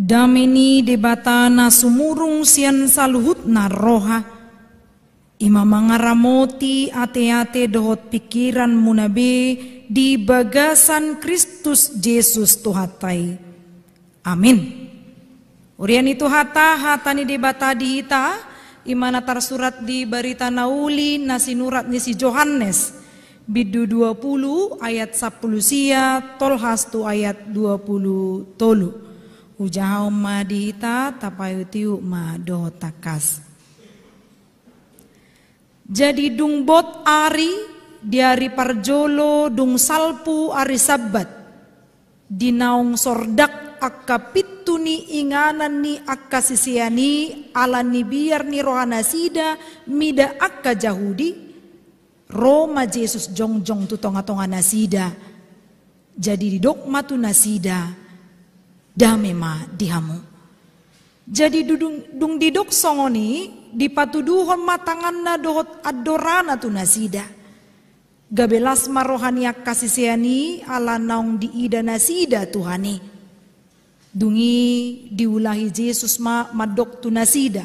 Damini debata na sumurung sian saluhut na roha. Ima mangaramoti ate-ate dohot pikiran munabe di bagasan Kristus Yesus Tuhatai. Amin. Urian itu hata hatani debata di hita imana tersurat di barita nauli nasinurat ni si Johannes bidu 20 ayat 10 sia tolhas tu ayat 20 tolu. Ujahau ma tapayutiu ma do takas. Jadi dung bot ari diari parjolo dung salpu ari sabat. Dinaung sordak akka pitu ni inganan ni akka sisiani ala ni biar ni rohana sida mida akka jahudi. Roma Yesus jongjong tu tonga-tonga nasida. Jadi di dogma tu nasida ma dihamu. Jadi dudung dung didok songoni dipatuduhon na dohot adorana tu nasida. Gabelas marohaniak kasisiani ala naung diida nasida Tuhani. Dungi diulahi Yesus ma madok tu nasida.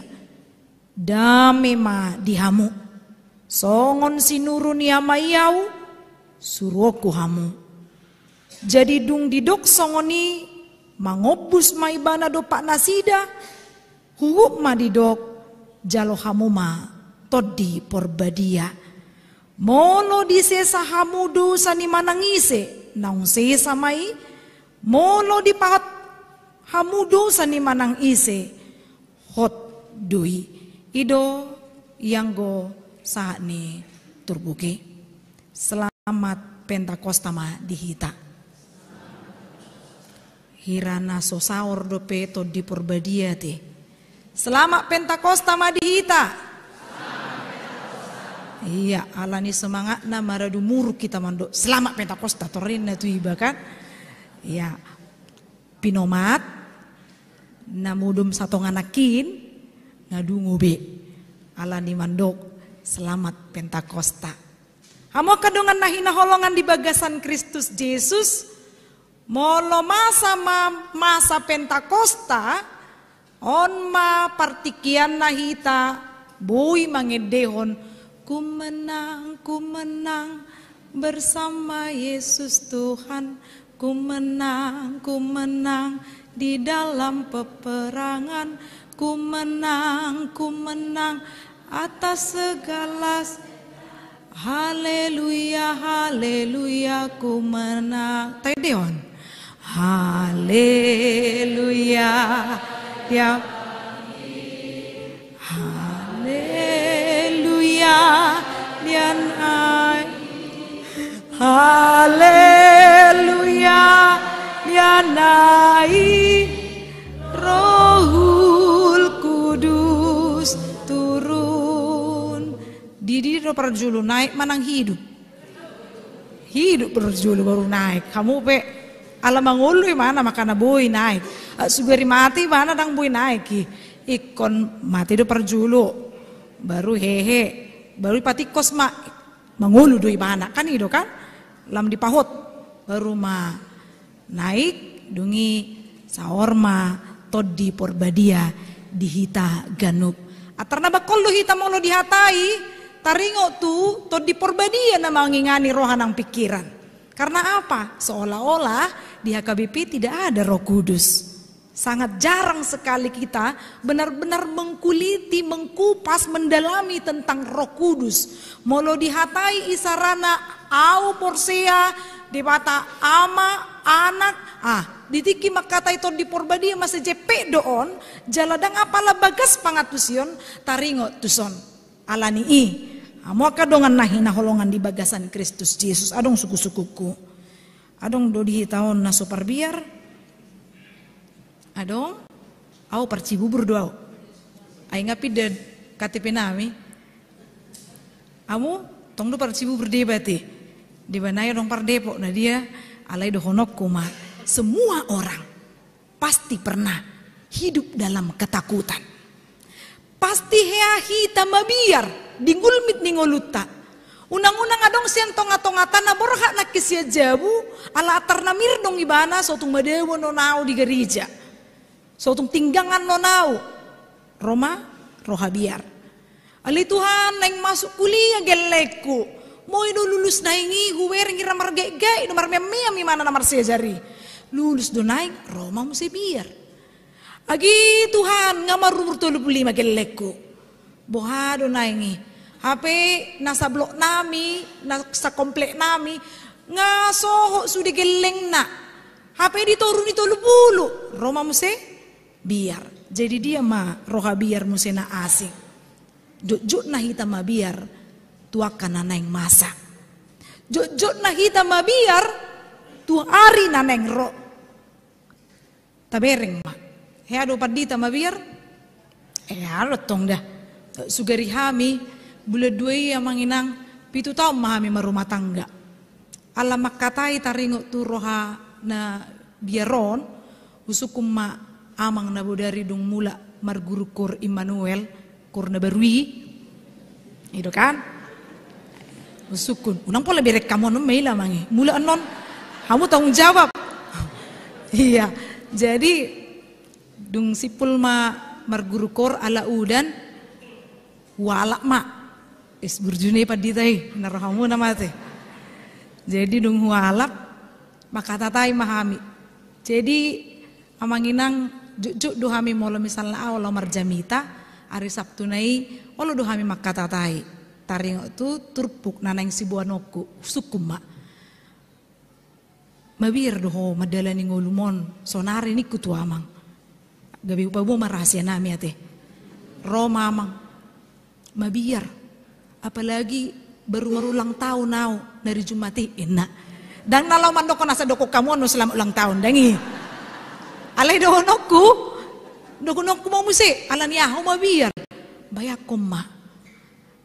Dame ma dihamu. Songon sinurun yamayau suruh hamu. Jadi dung didok songoni mangobus maibana do pak nasida hugup madidok jalo hamuma todi porbadia molo disesa hamudu sani manangise naung sesa mai molo dipat hamudu sani manang ise hot dui ido yang go saat ni turbuke selamat pentakosta ma dihita Hirana sosaur to di te. Selamat Pentakosta madihita. Iya, alani semangat nama Radu Muru kita mandok. Selamat Pentakosta Torin tu iba kan. Iya. Pinomat namudum satu nganakin ngadu ngobe Alani mandok selamat Pentakosta. Amo kandungan nahina holongan di bagasan Kristus Yesus Molo masa ma masa Pentakosta on ma partikian nahita boy mangedehon ku menang ku menang bersama Yesus Tuhan ku menang ku menang di dalam peperangan ku menang ku menang atas segala Haleluya, haleluya, ku menang. Tedeon. Haleluya. ya Haleluya. Lian Haleluya. Lianai Rohul Kudus turun. Didi perjulu naik manang hidup. Hidup perjulu baru naik. Kamu pe Ala mangulu mana makana bui naik. Eh, Sugeri mati mana dang bui naik. Ikon mati do perjulu. Baru hehe. Baru pati kosma Mangulu do mana kan ido kan. Lam dipahut. Baru ma naik dungi saorma todi porbadia dihita ganup. Atarna bakol hita lo dihatai. Taringo tu todi porbadia namangingani rohanang pikiran. Karena apa? Seolah-olah di HKBP tidak ada roh kudus. Sangat jarang sekali kita benar-benar mengkuliti, mengkupas, mendalami tentang roh kudus. Molo dihatai isarana au porsia, dipata ama anak. Ah, ditiki makata itu di porbadia masih jepe doon, jaladang apalah bagas pangatusion, taringo tuson. Alani i Amo kadongan nahi na holongan di bagasan Kristus Yesus adong suku-sukuku. Adong do di tahun na biar. Adong au parci bubur doau. Ai de KTP nami. Amo tong do parci bubur de bati. Di ya dong par depo na dia alai do honok kuma. Semua orang pasti pernah hidup dalam ketakutan. Pasti hea hita mabiar digulmit ngoluta. Unang-unang adong siang tonga tonga tanah borha nak kisya jabu ala atar na mirdong ibana so tung no nao di gereja. So tung tinggangan nonau, Roma, rohabiar. Ali Tuhan naing masuk kuliah gelekku. mau ini lulus naingi, huwer ngira margegay no marmemia mi mana na jari. Lulus do naing Roma biar, Agi Tuhan nga marurtulub lima gelekku. Bohado na ini. Hape nasa blok nami, nasa komplek nami, nga soho sudi geleng na. Hape diturun itu bulu. Roma muse biar. Jadi dia ma roha biar muse na asing. Jujut na hita ma biar tuakan na neng masa. Jujut na hita ma biar tu ari na neng ro. Tabereng ma. Hea dopat dita ma biar. Eh, tong dah. Eh, Hami, bule buledui yang menginang pitu tau mahami merumah tangga. Alamak katai taringo tu roha na biaron usukum ma amang na budari dung mula kur Immanuel kur na barui. Itu kan? Usukun. Unang pola berek kamu meila mangi. Mula enon. Kamu tanggung jawab. iya. Jadi dung sipul ma Kor ala udan Walak mak. Is burjune paditai narahamu nama teh. Jadi dong hualap maka tatai mahami. Jadi amanginang jujuk duhami molo misalnya awal ah, marjamita hari Sabtu nai olo duhami maka tatai. Taring tu turpuk nanang si buanoku sukuma. Mabir doho madalani ngolumon sonari ni kutu amang. Gabi upabu marahasia nami ate. Roma amang Mabiar, Apalagi baru merulang tahun nau dari Jumati enak. Dan kalau mandoko nasa doko kamu anu selama ulang tahun dengi. Alai doko noku mau musik, alan ya, mau mabiar Bayak koma,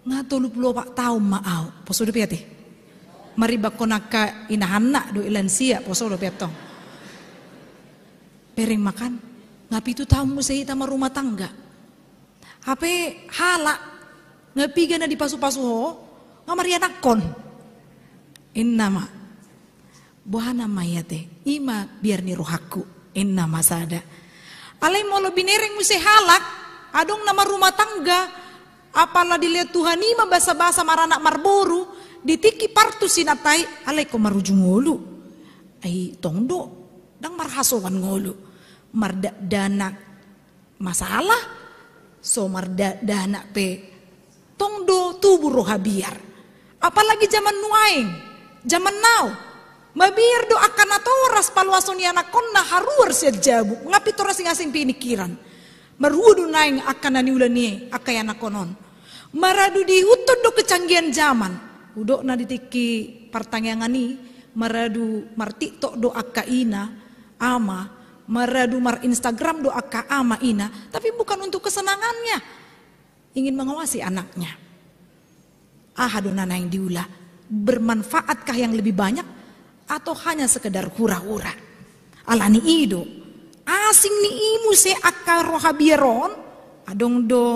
lu lo pak tau maau, posudu piati. Mari bakonaka inahana do poso posudu piatong. Piring makan, ngapi itu tahu musik tama rumah tangga. HP halak Ngepiga na di pasu-pasuho, pasu nga buah nama Buhana teh, ima biar ni rohaku. nama sada. Alay mau lebih binereng musi halak, adong nama rumah tangga, apalah dilihat Tuhan ima basa-basa maranak marboru, ditiki partu sinatai, alay ko marujung ngolu. Ay, tongdo, dang marhasowan ngolu. Mardak danak masalah, so mardak danak pe kutubu habiar. Apalagi zaman nuaing, zaman now. Mabir karena toras atoras anak konna haruar sejabu. Ngapi toras ngasing pinikiran. Merudu naing akan nani akai anak konon. Maradu dihutun do kecanggihan zaman. Udok na ditiki pertanyaan ini. Maradu mar tok do akaina ama meradu mar Instagram do aka ama ina, tapi bukan untuk kesenangannya. Ingin mengawasi anaknya ahadunana yang diulah bermanfaatkah yang lebih banyak atau hanya sekedar hura-hura alani ido asing ni imu se akal rohabiron adong do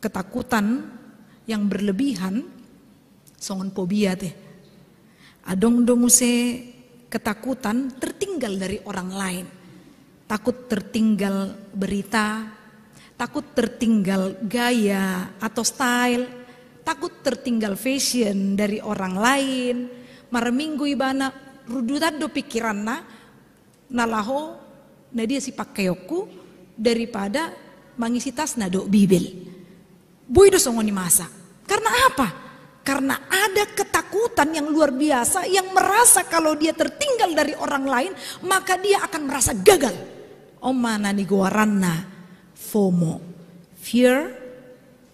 ketakutan yang berlebihan songon pobia teh adong do muse ketakutan tertinggal dari orang lain takut tertinggal berita takut tertinggal gaya atau style, takut tertinggal fashion dari orang lain. Mare minggu ibana rudutan do pikiran na nalaho na dia si pakaioku daripada mangisi tas na do bibel. Boy do songoni masa. Karena apa? Karena ada ketakutan yang luar biasa yang merasa kalau dia tertinggal dari orang lain maka dia akan merasa gagal. Oh mana nih guaranna FOMO, fear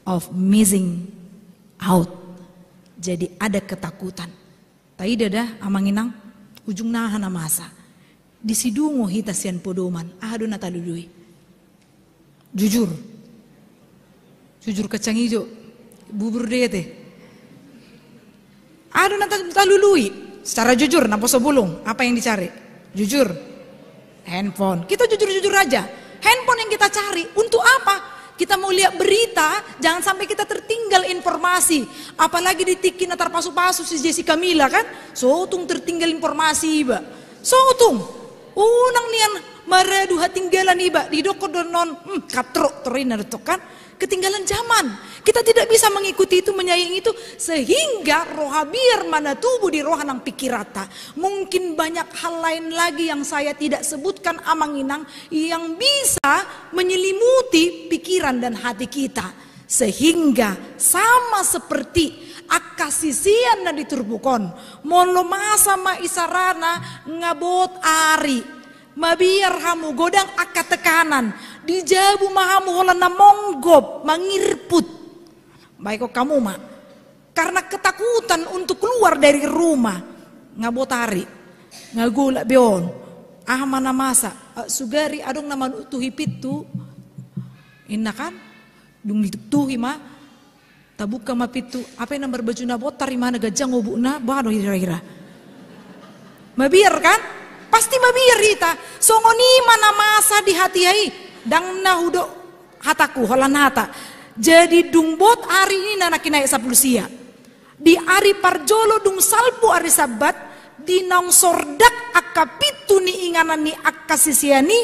of missing out. Jadi ada ketakutan. Tapi dadah amanginang ujung nahana masa. Disidungo hita sian podoman, ahadu nataludui. Jujur. Jujur kacang hijau, bubur teh. Ahadu nataludui. Secara jujur, naposo sebulung. apa yang dicari? Jujur. Handphone. Kita jujur-jujur aja. Handphone yang kita cari untuk apa? Kita mau lihat berita, jangan sampai kita tertinggal informasi. Apalagi di ditikin atar pasu-pasu si Jessica Mila kan. Sotung tertinggal informasi iba. Sotung. Unang nian mereduha tinggalan iba. Di dokor donon. Hmm, katrok terin kan ketinggalan zaman. Kita tidak bisa mengikuti itu, menyayangi itu sehingga roh biar mana tubuh di pikir pikirata. Mungkin banyak hal lain lagi yang saya tidak sebutkan amanginang yang bisa menyelimuti pikiran dan hati kita. Sehingga sama seperti akasisian na diturbukon. Molo masa ma isarana ngabot ari. Mabiar hamu godang akat tekanan dijabu mahamu holana monggob mangirput baik kok kamu mak karena ketakutan untuk keluar dari rumah ngabotari ngagula beon ah, mana masa ah, sugari adung nama tuhi pitu inna kan dung tuhi ma tabuka ma pitu apa yang nomor baju nabotar mana gajah ngobukna bado hira-hira mabir kan pasti mabir mabiar songoni mana namasa dihatiai dang na hataku hola nata. Jadi dungbot hari ini naik kinaik sapulusia. Di hari parjolo dung salpu hari sabat di nong sordak akapitu ni inganan ni akasisiani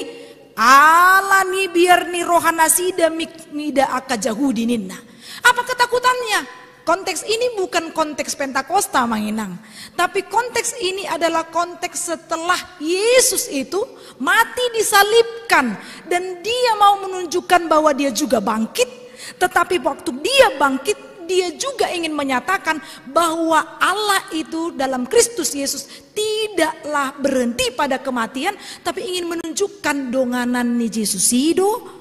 ala ni biar ni rohanasi demik nida akajahudi ninna. Apa ketakutannya? Konteks ini bukan konteks Pentakosta Manginang, tapi konteks ini adalah konteks setelah Yesus itu mati disalibkan dan dia mau menunjukkan bahwa dia juga bangkit, tetapi waktu dia bangkit dia juga ingin menyatakan bahwa Allah itu dalam Kristus Yesus tidaklah berhenti pada kematian tapi ingin menunjukkan donganan ni Yesus itu.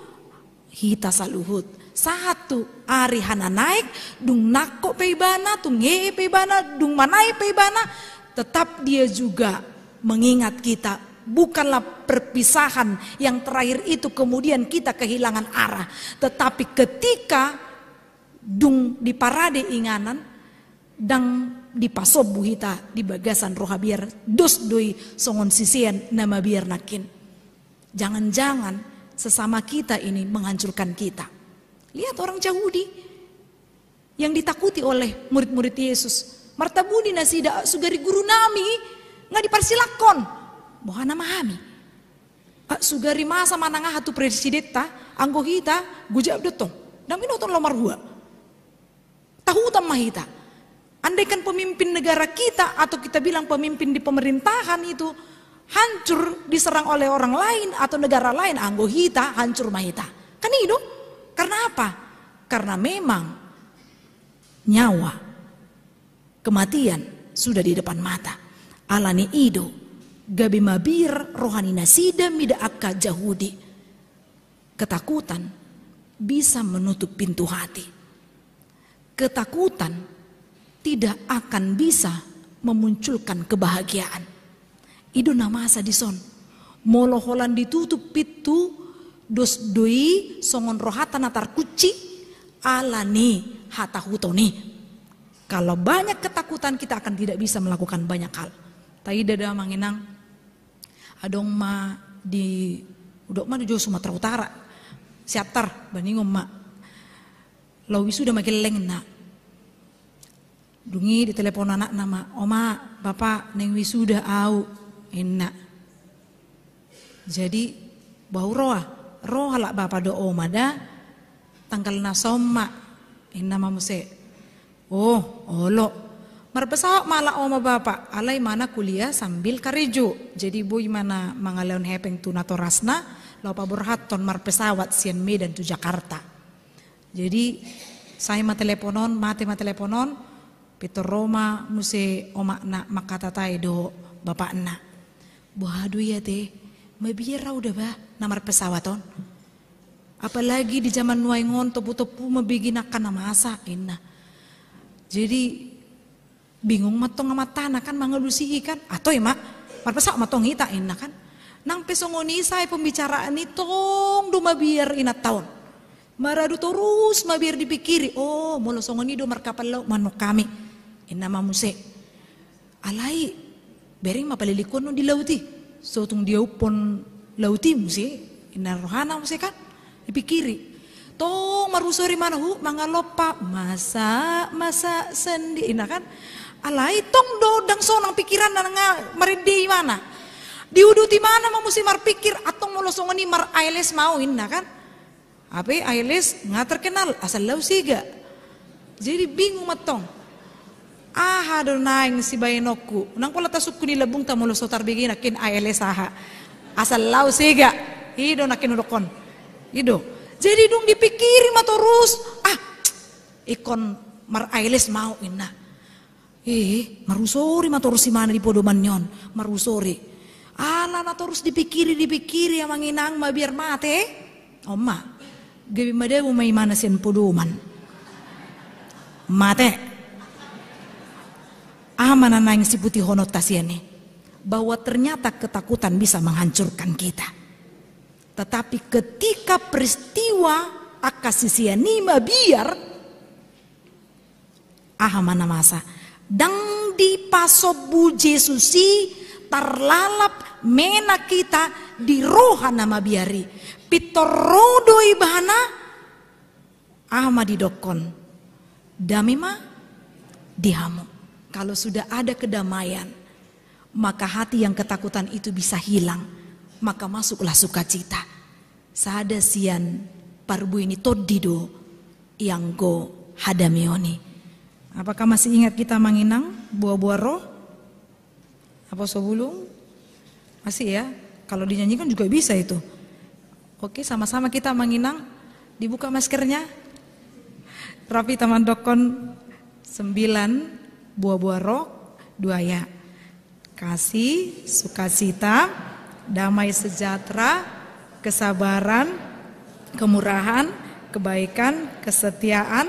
kita saluhut satu, hana naik, dung nako peibana, tung ngee peibana, dung manai peibana. Tetap dia juga mengingat kita. Bukanlah perpisahan yang terakhir itu kemudian kita kehilangan arah. Tetapi ketika dung di parade inganan, dang di pasob buhita di bagasan rohabiar dos doi songon sisian nama biar nakin. Jangan-jangan sesama kita ini menghancurkan kita. Lihat orang Yahudi yang ditakuti oleh murid-murid Yesus. Marta Budi nasida sugari guru nami nggak dipersilakon. Bohana mahami. Sugari masa manangah hatu presidenta anggo kita gujak dotong. Nami nonton lomar gua. Tahu utama kita. Andaikan pemimpin negara kita atau kita bilang pemimpin di pemerintahan itu hancur diserang oleh orang lain atau negara lain anggo kita hancur mahita. Kan hidup. Karena apa? Karena memang nyawa, kematian sudah di depan mata. Alani ido, gabi mabir, rohani nasida, mida akka jahudi. Ketakutan bisa menutup pintu hati. Ketakutan tidak akan bisa memunculkan kebahagiaan. Ido namasa dison. Moloholan ditutup pintu dus dui songon rohata natar kuci alani hata hutoni. Kalau banyak ketakutan kita akan tidak bisa melakukan banyak hal. Tadi dada manginang adong ma di udok ma di Sumatera Utara. Siatar bani ma. Lawi sudah makin nak. Dungi di telepon anak nama, Oma, Bapak, Neng wisuda au, enak. Jadi, bau roa, roh halak bapa do da tanggal na somma inna mamuse oh olo merpesawak malak oma bapa alai mana kuliah sambil kariju jadi boy mana mangaleon hepeng tuna torasna laupa berhaton marpesawat sian dan tu Jakarta jadi saya ma teleponon mate ma teleponon Peter Roma muse oma nak makata do bapak nak buah ya teh rau udah bah namar pesawat on. Apalagi di zaman nuai ngonto topu akan nama asa ina. Jadi bingung matong sama tanah kan mangelusi ikan, atau ah, ya mak pesawat matong hita ina kan. Nang pesongoni saya pembicaraan itu do biar inat tahun. Maradu terus mabiar dipikiri, oh molo songoni do lo manok kami. ina mamuse. Alai, bering mapalilikon di lauti. Sotung dia pun lautim sih, rohana mesti kan, lebih Tong marusori mana hu mangalopa masa masa sendi, ina kan? Alai tong dodang nang pikiran dan meridi mana? Diuduti mana mau mesti mar pikir atau mau ini mar ailes mau ina kan? Apa ailes nggak terkenal asal lau siga. Jadi bingung matong aha donaing si bayinoku nang kula tasuk kuni labung ta mulo sotar bigina kin aele saha asal lau siga Ido nakin udokon, Ido. jadi dong dipikirin ma terus ah ikon mar ailes mau inna ih, marusori ma terus si mana di podoman nyon marusori ala na terus dipikiri dipikiri yang manginang ma biar mate oma gabi madewu may mana sen podoman mate amana naing sibuti putih tasiane bahwa ternyata ketakutan bisa menghancurkan kita. Tetapi ketika peristiwa akasisiani biar ahamana masa dang dipasobu Yesusi tarlalap mena kita di rohana biari pitorodo ibana ahma didokon damima dihamu kalau sudah ada kedamaian, maka hati yang ketakutan itu bisa hilang. Maka masuklah sukacita. Sada sian parbu ini todido yang go hadamioni. Apakah masih ingat kita menginang buah-buah roh? Apa sebelum? Masih ya? Kalau dinyanyikan juga bisa itu. Oke, sama-sama kita menginang. Dibuka maskernya. Rapi teman dokon 9 buah-buah roh dua ya kasih sukacita damai sejahtera kesabaran kemurahan kebaikan kesetiaan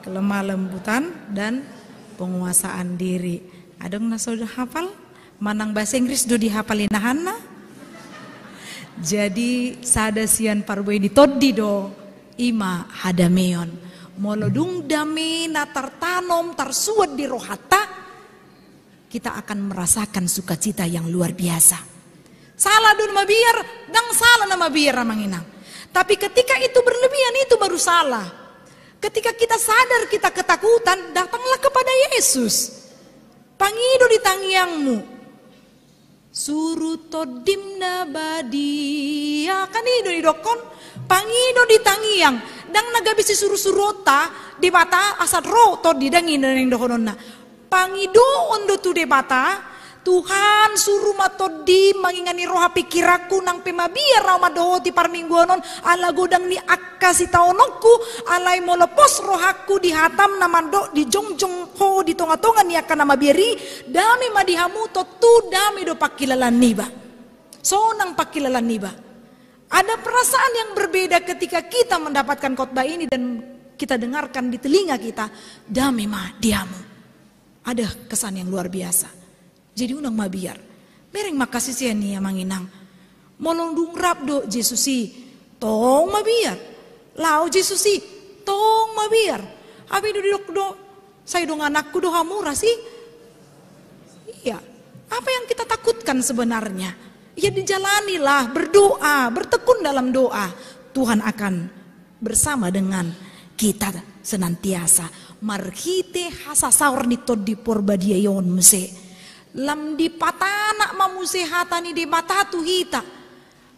kelemah lembutan dan penguasaan diri ada sudah hafal manang bahasa Inggris sudah dihafalin Nahana? jadi sada sian parwe di do ima hadameon molodung natar tanom, tersuat di roh kita akan merasakan sukacita yang luar biasa. Salah dun mabir dang salah nama biar inang. Tapi ketika itu berlebihan itu baru salah. Ketika kita sadar kita ketakutan, datanglah kepada Yesus. Pangido di tangiangmu. Suru todimna badia Ya kan di dokon, Pangido di tangiang dang naga bisi suru-suru ta di bata asat ro to di dang ineneng dohononna pangido ondo tu di bata Tuhan suruh matodi mengingani roha pikiraku nang pemabia rama doho ti parmingguanon ala godang ni akasi taonokku alai molepos rohaku di hatam namando di jongjong ho di tonga-tonga ni akan nama biari dami madihamu to tu dami do pakilalan niba so nang pakilalan niba ada perasaan yang berbeda ketika kita mendapatkan khotbah ini dan kita dengarkan di telinga kita, ma diamu. Ada kesan yang luar biasa. Jadi undang mabiar. Mereng makasih sih yang menginang. Molong dungrap do Jesusi. Tong mabiar. Lau Jesusi. Tong mabiar. Abi do didok do. Saya dong anakku do hamura sih. Iya. Apa yang kita takutkan sebenarnya? Ya dijalanilah, berdoa, bertekun dalam doa. Tuhan akan bersama dengan kita senantiasa. Marhite hasasaur nitod di yon mese. Lam di patana hatani di mata hita.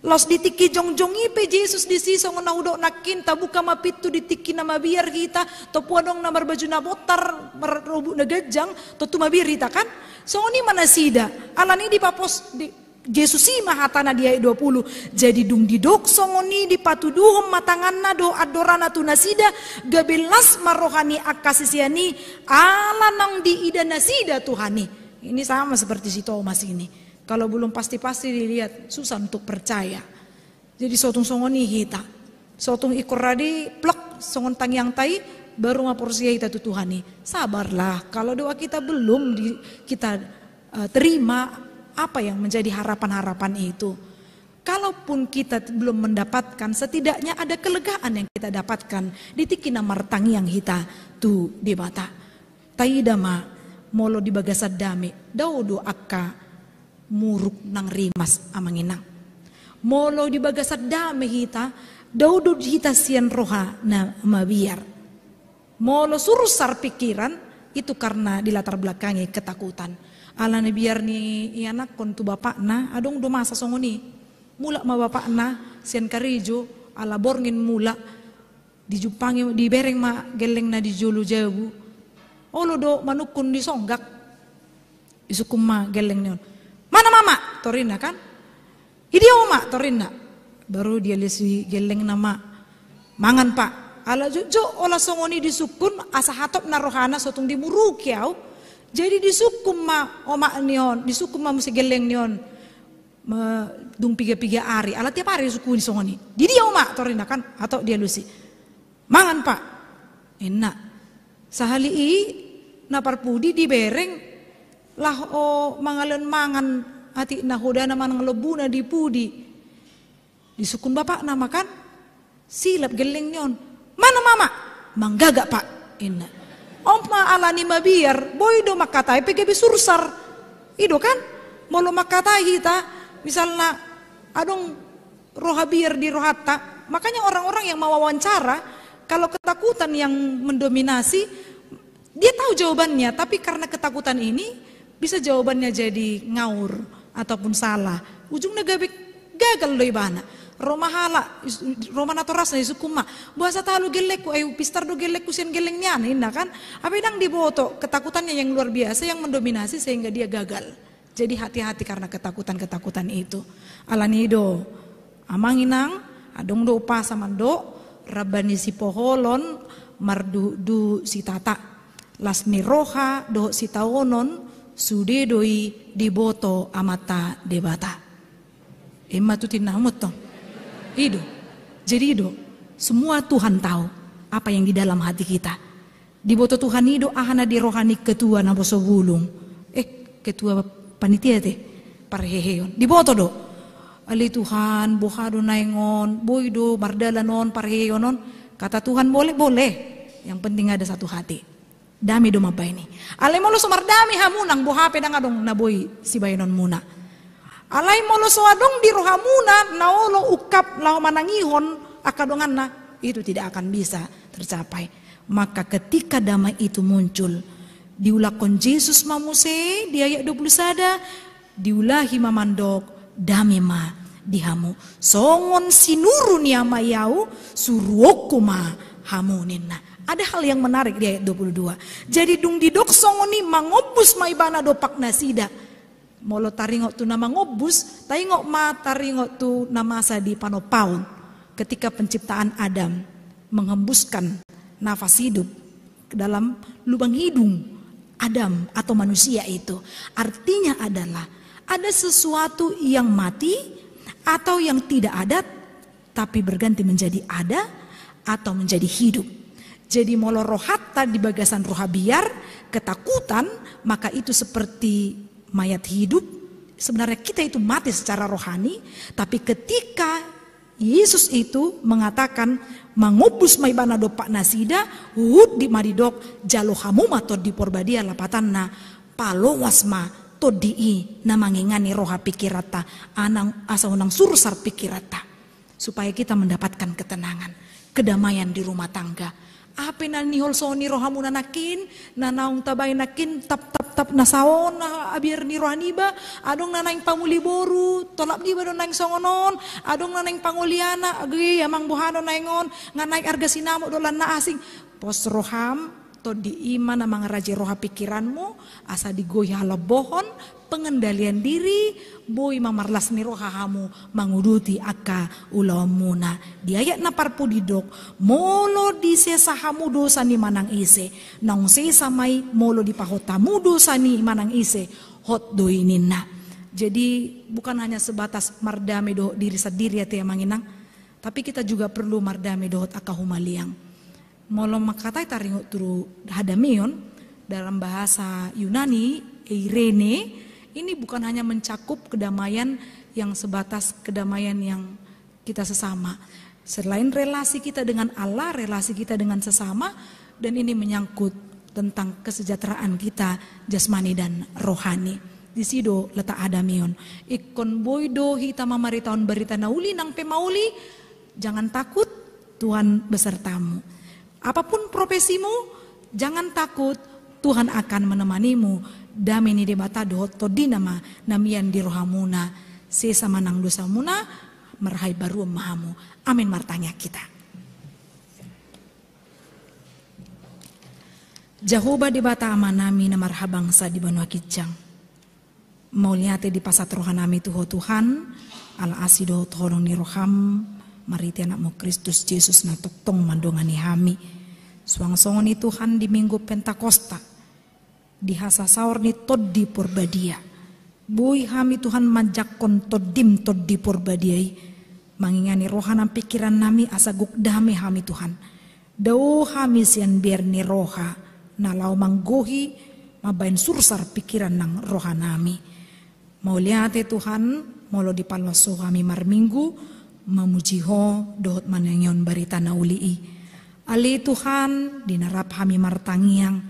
Los ditiki jongjong ipe Yesus di sisa nakin nakinta buka mapitu ditiki nama biar kita to nama namar baju nabotar merobuk negejang to tu kita kan. So ini mana sida alani di papos di Yesus si mahatana di dia 20 jadi dung didok songoni di patuduhum matanganna do adorana tunasida gabelas marohani akasisiani alanang di ida nasida Tuhani ini sama seperti si Thomas ini kalau belum pasti-pasti dilihat susah untuk percaya jadi sotung songoni hita sotung radi plek songon yang tai baru maporsia kita tuh Tuhani sabarlah kalau doa kita belum di, kita uh, terima apa yang menjadi harapan-harapan itu? Kalaupun kita belum mendapatkan, setidaknya ada kelegaan yang kita dapatkan di tikina yang kita tu di bata. dama, molo di bagasad dami, daudu akka muruk nang rimas amanginang. Molo di bagasad dami hita daudu hita sian roha na mabiar. Molo suruh sar pikiran itu karena di latar belakangi ketakutan ala ni biar ni anak kon tu bapakna adong do masa songoni mula ma bapak na sian karijo ala borngin mula dijupangi di bereng ma geleng na di julu jabu olo do manukun di songgak isukum ma geleng neon mana mama torina kan idia oma torina baru dia lesi geleng nama mangan pak ala jojo ola songoni disukun asa hatop narohana sotung diburu kiau ya, jadi disukum ma omak oh, nion, disukum ma musi geleng nion. Dung piga-piga ari, alat tiap hari suku ini songoni. Jadi ya omak torina kan atau dia lusi. Mangan pak, enak. Sahali i napar pudi di bereng lah o oh, mangalen mangan hati nahoda nama ngelebuna di pudi. disukum bapak namakan silap geleng nion. Mana mama? Manggaga pak, enak. Oma alani boy do makatai PGB sursar. Ido kan? Molo makatai kita, misalnya adong rohabir di rohata. Makanya orang-orang yang mau wawancara, kalau ketakutan yang mendominasi, dia tahu jawabannya, tapi karena ketakutan ini bisa jawabannya jadi ngaur ataupun salah. Ujungnya gagal loh ibana. Roma hala, Roma Rasna, isu kuma Buasa talu gelek ku, ayu pistar do gelek sian geleng nian, ina kan. Apa yang diboto, ketakutannya yang luar biasa yang mendominasi sehingga dia gagal. Jadi hati-hati karena ketakutan-ketakutan itu. Alanido, amanginang, adong do pasamando, rabani si poholon, mardudu si tata. lasni roha do si taonon, sude doi diboto amata debata. Emma tutin namut tong. Hidup. Jadi hidup. Semua Tuhan tahu apa yang di dalam hati kita. Di boto Tuhan hidup ahana di rohani ketua na sebulung, gulung. Eh, ketua panitia teh parheheon. Di boto do. Ali Tuhan, bohado boi do mardala non, parheheon non. Kata Tuhan boleh, boleh. Yang penting ada satu hati. Dami do mabai ini. Ale molo dami hamunang bohape pedang adong naboi si bayonon muna. Alai molo soadong di rohamuna naolo ukap lao manangihon akadonganna itu tidak akan bisa tercapai. Maka ketika damai itu muncul diulakon Yesus mamuse di ayat 20 sada diulahi mamandok ma dihamu songon sinuru niama ya yau suruokuma hamuninna. Ada hal yang menarik di ayat 22. Jadi dung didok songoni mangobus maibana dopak nasida molo taringok tu nama ngobus, taringok ma taringok tu nama sadi panopaun. Ketika penciptaan Adam menghembuskan nafas hidup ke dalam lubang hidung Adam atau manusia itu. Artinya adalah ada sesuatu yang mati atau yang tidak ada tapi berganti menjadi ada atau menjadi hidup. Jadi molo rohata di bagasan rohabiar, ketakutan, maka itu seperti mayat hidup, sebenarnya kita itu mati secara rohani, tapi ketika Yesus itu mengatakan mengubus maibana dopak nasida hud di maridok jalo hamuma tod di porbadia lapatanna palowasma tod di i mangingani roha pikirata anang asa unang sursar pikirata supaya kita mendapatkan ketenangan kedamaian di rumah tangga na ni holsoni rohamuna nakin nanaung tabay nakin tap tap tap saon, na abir ni ba, adong nanang panguliboru tolap di badon naing songonon adong naing panguliana agi amang buhano naingon, nga naik arga sinamo dolan na asing pos roham to di iman amang raja roha pikiranmu asa digoyah lebohon pengendalian diri boi mamarlas hahamu manguduti aka ulamuna di ayat napar pudidok molo di sesahamu dosa ni manang ise nong samai molo di pahotamu dosa ni manang ise hot doinina jadi bukan hanya sebatas mardame doh diri sendiri ya yang manginang tapi kita juga perlu mardame doh akahumaliang molo makatai taringut turu hadameon dalam bahasa Yunani Eirene ini bukan hanya mencakup kedamaian yang sebatas kedamaian yang kita sesama. Selain relasi kita dengan Allah, relasi kita dengan sesama, dan ini menyangkut tentang kesejahteraan kita jasmani dan rohani. Di sido letak adamion. Ikon boido mamari tahun berita nauli nang pemauli. Jangan takut, Tuhan besertamu. Apapun profesimu, jangan takut, Tuhan akan menemanimu. Damini debata dohoto dinama namian di dirohamuna. Sesa manang dosa muna merhai baru mahamu. Amin martanya kita. di debata amanami na marhabangsa di Banua Kijang. lihat di pasat rohanami tuho Tuhan. Ala asido tolong roham, Mariti anakmu Kristus Yesus na toktong mandongani hami. Suang songoni Tuhan di minggu Pentakosta di saur ni toddi purbadia. Bui hami Tuhan manjak kon todim toddi purbadiai. Mangingani rohana pikiran nami asaguk dame hami Tuhan. Dau hami sian biar ni roha. Nalau manggohi mabain sursar pikiran nang rohanami, mau lihat ya Tuhan, molo di palwaso kami mar minggu, mamujiho dohot manangyon barita naulii. Ali Tuhan, dinarap kami martangiang,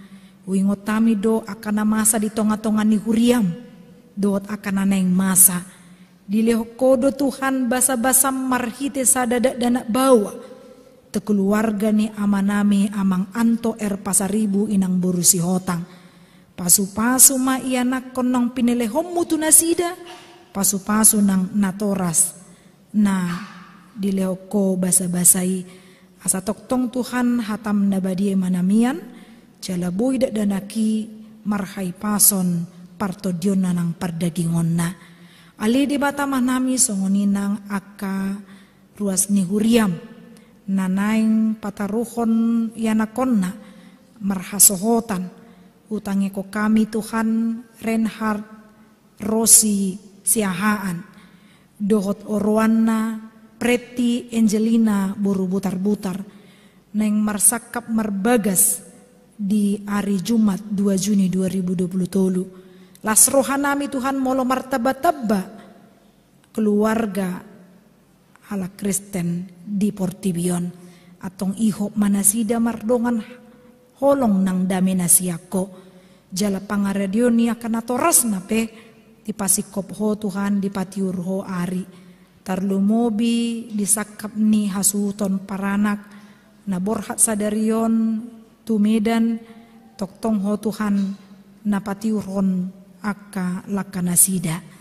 Uingotami do akan na masa di tonga-tonga ni huriam. Doot na neng masa. Dileho kodo Tuhan basa-basa marhite sadadak danak bawa. Tekeluarga ni amanami amang anto er pasaribu inang si hotang. Pasu-pasu ma ianak konong pinelehom mutu nasida. Pasu-pasu nang natoras. Nah, dileho ko basa-basai. Asa toktong Tuhan hatam nabadie manamian jalaboida danaki marhai pason partodion nanang pardagingon na. Ali di manami nami songoninang aka ruas nihuriam nanaing pataruhon yanakonna marhasohotan utangi ko kami Tuhan Reinhard Rosi Siahaan Dohot Orwana Preti Angelina buru butar-butar neng marsakap marbagas di hari Jumat 2 Juni 2020 las rohanami Tuhan molo martabat tabba keluarga ala Kristen di Portibion atong iho manasida mardongan holong nang dame nasiako jala ni akan atoras na pe di pasikop ho Tuhan di patiur ho ari tarlumobi disakap ni hasuton paranak na borhat sadarion tu medan tok tong ho Tuhan napatiuron akka sida.